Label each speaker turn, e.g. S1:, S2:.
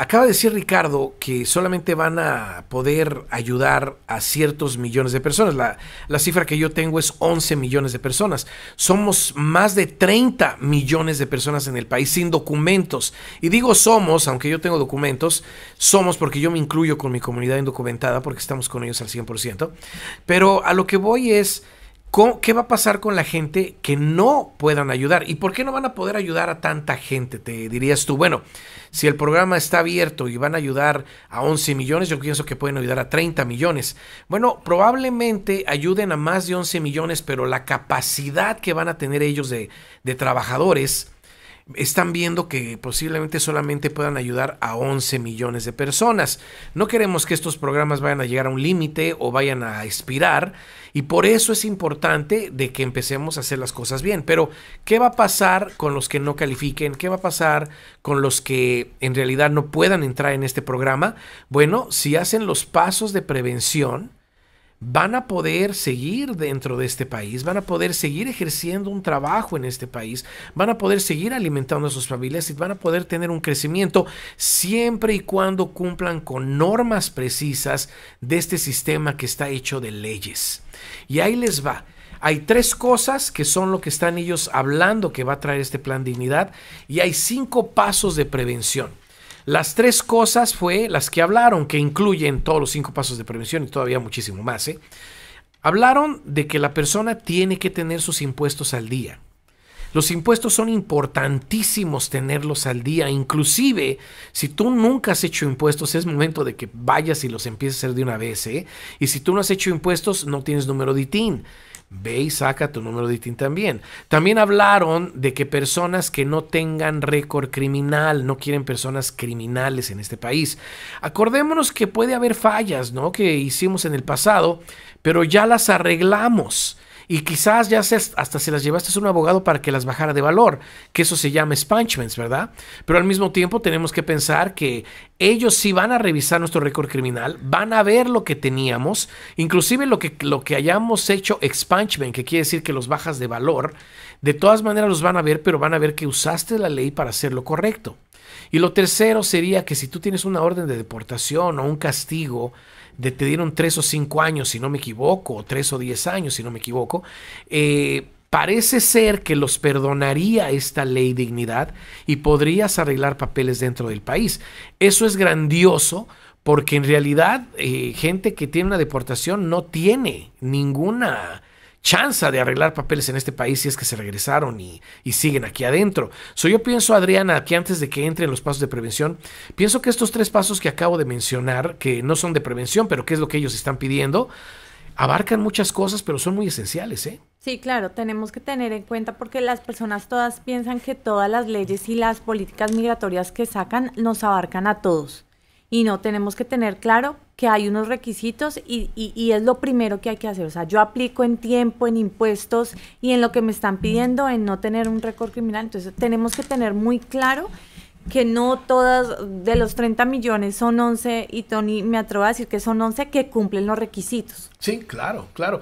S1: Acaba de decir Ricardo que solamente van a poder ayudar a ciertos millones de personas. La, cifra que yo tengo es 11 millones de personas. Somos más de 30 millones de personas en el país sin documentos. Y digo somos, aunque yo tengo documentos, somos porque yo me incluyo con mi comunidad indocumentada porque estamos con ellos al 100%. Pero a lo que voy es ¿Qué va a pasar con la gente que no puedan ayudar? ¿Y por qué no van a poder ayudar a tanta gente? Te dirías tú, bueno, si el programa está abierto y van a ayudar a 11 millones, yo pienso que pueden ayudar a 30 millones. Bueno, probablemente ayuden a más de 11 millones, pero la capacidad que van a tener ellos de trabajadores están viendo que posiblemente solamente puedan ayudar a 11 millones de personas. No queremos que estos programas vayan a llegar a un límite o vayan a expirar y por eso es importante de que empecemos a hacer las cosas bien. Pero, ¿qué va a pasar con los que no califiquen? ¿Qué va a pasar con los que en realidad no puedan entrar en este programa? Bueno, si hacen los pasos de prevención, van a poder seguir dentro de este país, van a poder seguir ejerciendo un trabajo en este país, van a poder seguir alimentando a sus familias y van a poder tener un crecimiento siempre y cuando cumplan con normas precisas de este sistema que está hecho de leyes. Y ahí les va. Hay tres cosas que son lo que están ellos hablando que va a traer este plan de dignidad y hay cinco pasos de prevención. Las tres cosas fue las que hablaron, que incluyen todos los cinco pasos de prevención y todavía muchísimo más. ¿eh? Hablaron de que la persona tiene que tener sus impuestos al día. Los impuestos son importantísimos tenerlos al día. Inclusive, si tú nunca has hecho impuestos, es momento de que vayas y los empieces a hacer de una vez. ¿eh? Y si tú no has hecho impuestos, no tienes número de tin Ve y saca tu número de ITIN también. También hablaron de que personas que no tengan récord criminal, no quieren personas criminales en este país. Acordémonos que puede haber fallas, ¿no? Que hicimos en el pasado, pero ya las arreglamos. Y quizás ya hasta se las llevaste a un abogado para que las bajara de valor, que eso se llama expungements, ¿verdad? Pero al mismo tiempo tenemos que pensar que ellos si van a revisar nuestro récord criminal, van a ver lo que teníamos, inclusive lo que, lo que hayamos hecho expungement, que quiere decir que los bajas de valor, de todas maneras los van a ver, pero van a ver que usaste la ley para hacer lo correcto. Y lo tercero sería que si tú tienes una orden de deportación o un castigo, de te dieron tres o cinco años, si no me equivoco, o tres o diez años, si no me equivoco, eh, parece ser que los perdonaría esta ley dignidad y podrías arreglar papeles dentro del país. Eso es grandioso porque en realidad eh, gente que tiene una deportación no tiene ninguna Chanza de arreglar papeles en este país si es que se regresaron y, siguen aquí adentro. yo pienso, Adriana, que antes de que entren los pasos de prevención, pienso que estos tres pasos que acabo de mencionar, que no son de prevención, pero que es lo que ellos están pidiendo, abarcan muchas cosas, pero son muy esenciales, ¿eh?
S2: Sí, claro, tenemos que tener en cuenta porque las personas todas piensan que todas las leyes y las políticas migratorias que sacan nos abarcan a todos. Y no, tenemos que tener claro que hay unos requisitos y, y, es lo primero que hay que hacer. O sea, yo aplico en tiempo, en impuestos y en lo que me están pidiendo, en no tener un récord criminal. Entonces, tenemos que tener muy claro que no todas de los 30 millones son 11 y Tony me atrevo a decir que son 11 que cumplen los requisitos.
S1: Sí, claro, claro.